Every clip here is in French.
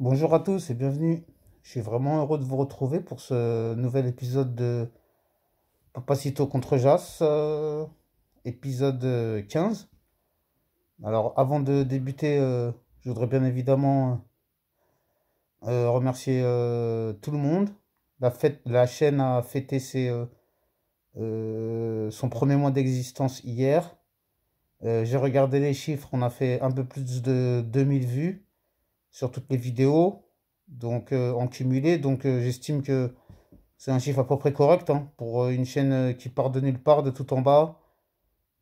Bonjour à tous et bienvenue. Je suis vraiment heureux de vous retrouver pour ce nouvel épisode de Papacito contre Jas, euh, épisode 15. Euh, Alors avant de débuter, euh, je voudrais bien évidemment remercier tout le monde. La, chaîne a fêté son premier mois d'existence hier. J'ai regardé les chiffres, on a fait un peu plus de 2000 vues sur toutes les vidéos, donc euh, en cumulé. Donc euh, j'estime que c'est un chiffre à peu près correct hein, pour euh, une chaîne qui part de nulle part, de tout en bas,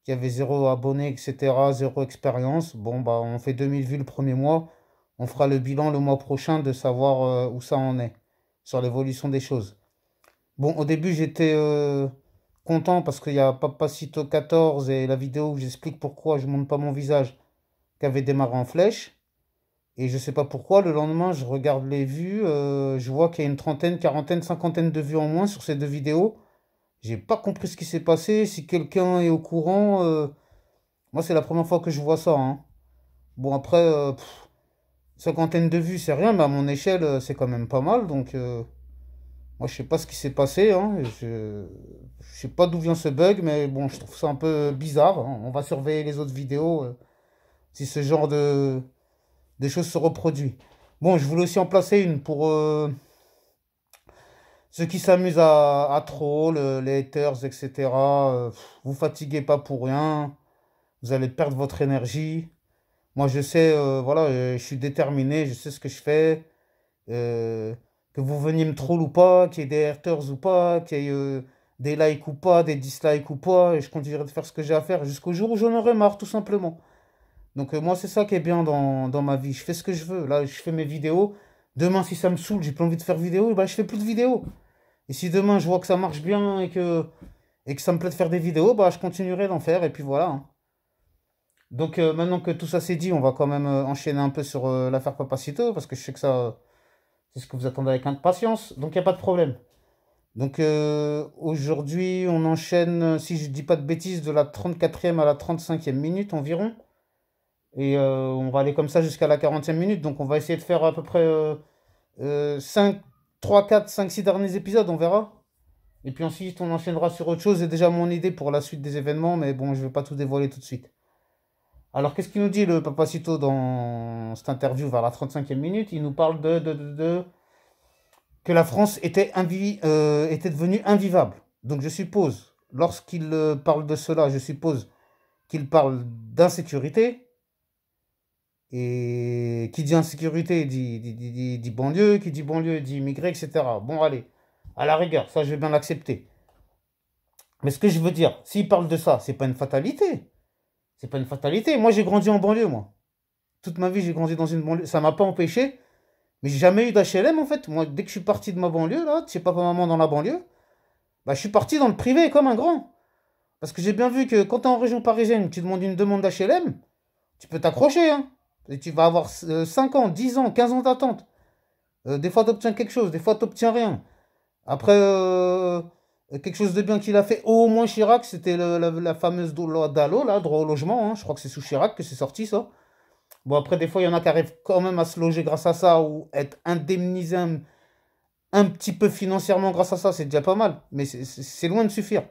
qui avait zéro abonné, etc., zéro expérience. Bon, bah on fait 2000 vues le premier mois. On fera le bilan le mois prochain de savoir où ça en est, sur l'évolution des choses. Bon, au début, j'étais content parce qu'il y a Papacito 14 et la vidéo où j'explique pourquoi je monte pas mon visage qui avait démarré en flèche. Et je sais pas pourquoi, le lendemain, je regarde les vues, euh, je vois qu'il y a une trentaine, quarantaine, cinquantaine de vues en moins sur ces deux vidéos. J'ai pas compris ce qui s'est passé. Si quelqu'un est au courant, euh. moi c'est la première fois que je vois ça. Hein. Bon après, euh, cinquantaine de vues, c'est rien, mais à mon échelle, c'est quand même pas mal. Donc moi je sais pas ce qui s'est passé. Hein, je... je sais pas d'où vient ce bug, mais bon, je trouve ça un peu bizarre. Hein. On va surveiller les autres vidéos. si ce genre de des choses se reproduisent. Bon, je voulais aussi en placer une pour euh, ceux qui s'amusent à, troll, euh, les haters, etc. Euh, vous fatiguez pas pour rien. Vous allez perdre votre énergie. Moi, je sais, voilà, je suis déterminé, je sais ce que je fais. que vous veniez me troll ou pas, qu'il y ait des haters ou pas, qu'il y ait des likes ou pas, des dislikes ou pas, et je continuerai de faire ce que j'ai à faire jusqu'au jour où j'en aurai marre, tout simplement. Donc euh, moi, c'est ça qui est bien dans, ma vie. Je fais ce que je veux. Là, je fais mes vidéos. Demain, si ça me saoule, j'ai plus envie de faire vidéo, bah, je fais plus de vidéos. Et si demain, je vois que ça marche bien et que, et que ça me plaît de faire des vidéos, bah, je continuerai d'en faire. Et puis voilà. Hein. Donc euh, maintenant que tout ça s'est dit, on va quand même euh, enchaîner un peu sur l'affaire Papacito, parce que je sais que ça, c'est ce que vous attendez avec impatience. Donc il n'y a pas de problème. Donc aujourd'hui, on enchaîne, si je ne dis pas de bêtises, de la 34e à la 35e minute environ. Et euh, on va aller comme ça jusqu'à la 40e minute. Donc on va essayer de faire à peu près 5, 3, 4, 5, 6 derniers épisodes, on verra. Et puis ensuite on enchaînera sur autre chose. c'est déjà mon idée pour la suite des événements, mais bon, je ne vais pas tout dévoiler tout de suite. Alors qu'est-ce qu'il nous dit le Papacito dans cette interview vers la 35e minute Il nous parle de, de, que la France était, euh, était devenue invivable. Donc je suppose, lorsqu'il euh, parle de cela, je suppose qu'il parle d'insécurité et qui dit insécurité dit, dit, dit, banlieue, qui dit banlieue dit immigré, etc. Bon, allez, à la rigueur, ça je vais bien l'accepter. Mais ce que je veux dire, s'il parle de ça, c'est pas une fatalité. C'est pas une fatalité. Moi, j'ai grandi en banlieue, moi. Toute ma vie, j'ai grandi dans une banlieue. Ça m'a pas empêché. Mais j'ai jamais eu d'HLM, en fait. Moi, dès que je suis parti de ma banlieue, là, chez papa, maman, dans la banlieue, bah, je suis parti dans le privé comme un grand. Parce que j'ai bien vu que quand t'es en région parisienne, tu demandes une demande d'HLM, tu peux t'accrocher, hein tu vas avoir 5 euh, ans, 10 ans, 15 ans d'attente. Euh, des fois, tu obtiens quelque chose, des fois, tu n'obtiens rien. Après, euh, quelque chose de bien qu'il a fait, au moins Chirac, c'était la, fameuse loi d'Allo, là, droit au logement. Hein. Je crois que c'est sous Chirac que c'est sorti, ça. Bon, après, des fois, il y en a qui arrivent quand même à se loger grâce à ça ou être indemnisé un, petit peu financièrement grâce à ça. C'est déjà pas mal, mais c'est loin de suffire.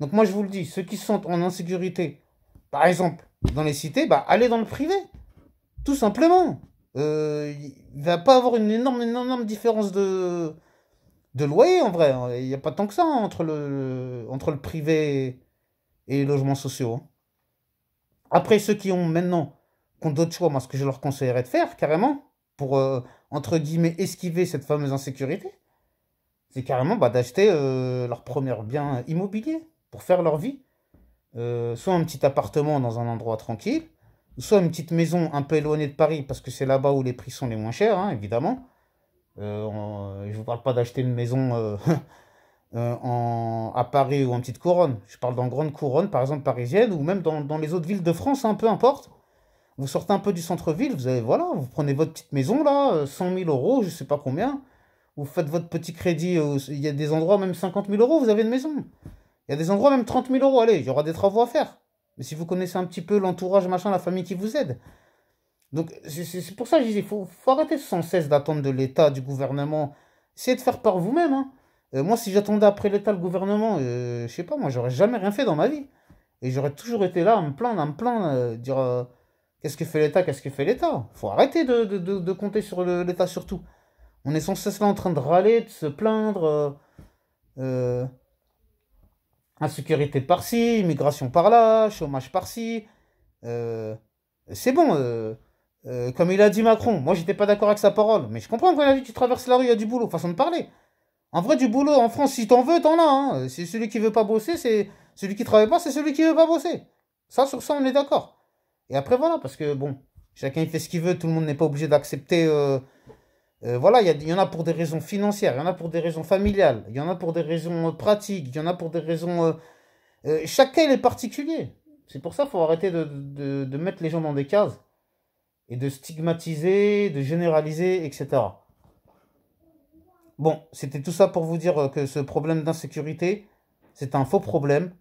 Donc, moi, je vous le dis, ceux qui sont en insécurité, par exemple, dans les cités, bah, allez dans le privé. Tout simplement. il euh, il va pas avoir une énorme, différence de, de loyer en vrai. Il n'y a pas tant que ça entre le, entre le privé et les logements sociaux. Hein. Après, ceux qui ont maintenant d'autres choix, moi, ce que je leur conseillerais de faire carrément, pour euh, entre guillemets esquiver cette fameuse insécurité, c'est carrément bah, d'acheter euh, leur premier bien immobilier pour faire leur vie. soit un petit appartement dans un endroit tranquille, soit une petite maison un peu éloignée de Paris, parce que c'est là-bas où les prix sont les moins chers, hein, évidemment. Euh, euh, je ne vous parle pas d'acheter une maison euh, à Paris ou en petite couronne. Je parle dans grande couronne, par exemple parisienne, ou même dans, les autres villes de France, hein, peu importe. Vous sortez un peu du centre-ville, vous avez, voilà, vous prenez votre petite maison là, 100 000 euros, je ne sais pas combien. Vous faites votre petit crédit, il y a des endroits même 50 000 euros, vous avez une maison. Il y a des endroits même 30 000 euros, allez, il y aura des travaux à faire. Mais si vous connaissez un petit peu l'entourage, machin, la famille qui vous aide. Donc c'est pour ça que je disais, il faut, arrêter sans cesse d'attendre de l'État, du gouvernement. Essayez de faire par vous-même. Hein. Euh, moi, si j'attendais après l'État, le gouvernement, euh, je sais pas, moi, j'aurais jamais rien fait dans ma vie. Et j'aurais toujours été là à me plaindre, à me plaindre, euh, dire qu'est-ce que fait l'État, qu'est-ce que fait l'État. faut arrêter de, de compter sur l'État surtout. On est sans cesse là en train de râler, de se plaindre. Euh, insécurité par-ci, immigration par-là, chômage par-ci. Euh, c'est bon, euh, euh, comme il a dit Macron, moi j'étais pas d'accord avec sa parole, mais je comprends quand a dit tu traverses la rue, il y a du boulot, façon de parler. En vrai, du boulot en France, si t'en veux, t'en as. Hein. C'est celui qui veut pas bosser, c'est celui qui travaille pas, c'est celui qui veut pas bosser. Ça, sur ça, on est d'accord. Et après, voilà, parce que bon, chacun fait ce qu'il veut, tout le monde n'est pas obligé d'accepter euh, voilà, il y, en a pour des raisons financières, il y en a pour des raisons familiales, il y en a pour des raisons euh, pratiques, il y en a pour des raisons... Euh, chacun est particulier. C'est pour ça qu'il faut arrêter de mettre les gens dans des cases et de stigmatiser, de généraliser, etc. Bon, c'était tout ça pour vous dire que ce problème d'insécurité, c'est un faux problème.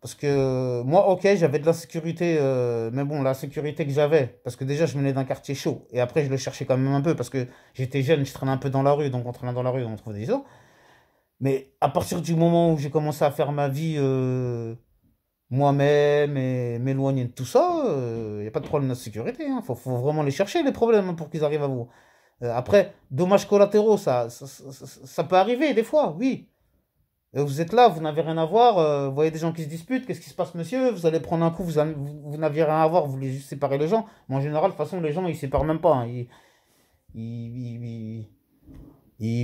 Parce que euh, moi, ok, j'avais de l'insécurité, euh, mais bon, la sécurité que j'avais, parce que déjà, je venais d'un quartier chaud, et après, je le cherchais quand même un peu, parce que j'étais jeune, je traînais un peu dans la rue, donc en traînant dans la rue, on trouve des gens. Mais à partir du moment où j'ai commencé à faire ma vie euh, moi-même et m'éloigner de tout ça, il n'y a pas de problème de sécurité. Il hein. faut, vraiment les chercher, les problèmes, pour qu'ils arrivent à vous. après, dommages collatéraux, ça, ça peut arriver des fois, oui vous êtes là, vous n'avez rien à voir, euh, vous voyez des gens qui se disputent, qu'est-ce qui se passe monsieur Vous allez prendre un coup, vous, vous, n'avez rien à voir, vous voulez juste séparer les gens. Mais en général, de toute façon, les gens, ils séparent même pas. Hein. Ils,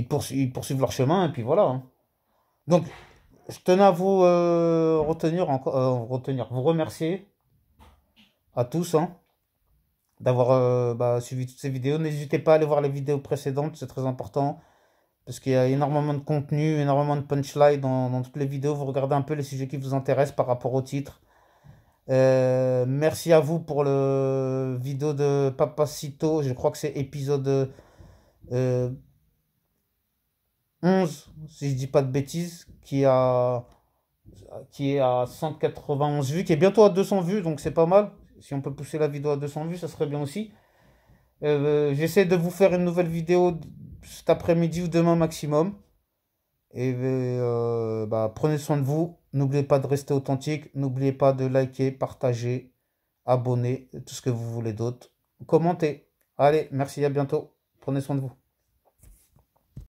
poursuivent, leur chemin, et puis voilà. Hein. Donc, je tenais à vous euh, retenir, encore, euh, retenir, vous remercier à tous hein, d'avoir bah, suivi toutes ces vidéos. N'hésitez pas à aller voir les vidéos précédentes, c'est très important parce qu'il y a énormément de contenu, énormément de punchline dans, toutes les vidéos. Vous regardez un peu les sujets qui vous intéressent par rapport au titre. Euh, merci à vous pour le vidéo de Papacito. Je crois que c'est épisode 11, euh, si je dis pas de bêtises, qui a qui est à 191 vues, qui est bientôt à 200 vues, donc c'est pas mal. Si on peut pousser la vidéo à 200 vues, ça serait bien aussi. Euh, j'essaie de vous faire une nouvelle vidéo cet après-midi ou demain maximum. Et euh, bah, prenez soin de vous. N'oubliez pas de rester authentique. N'oubliez pas de liker, partager, abonner, tout ce que vous voulez d'autre. Commentez. Allez, merci, à bientôt. Prenez soin de vous.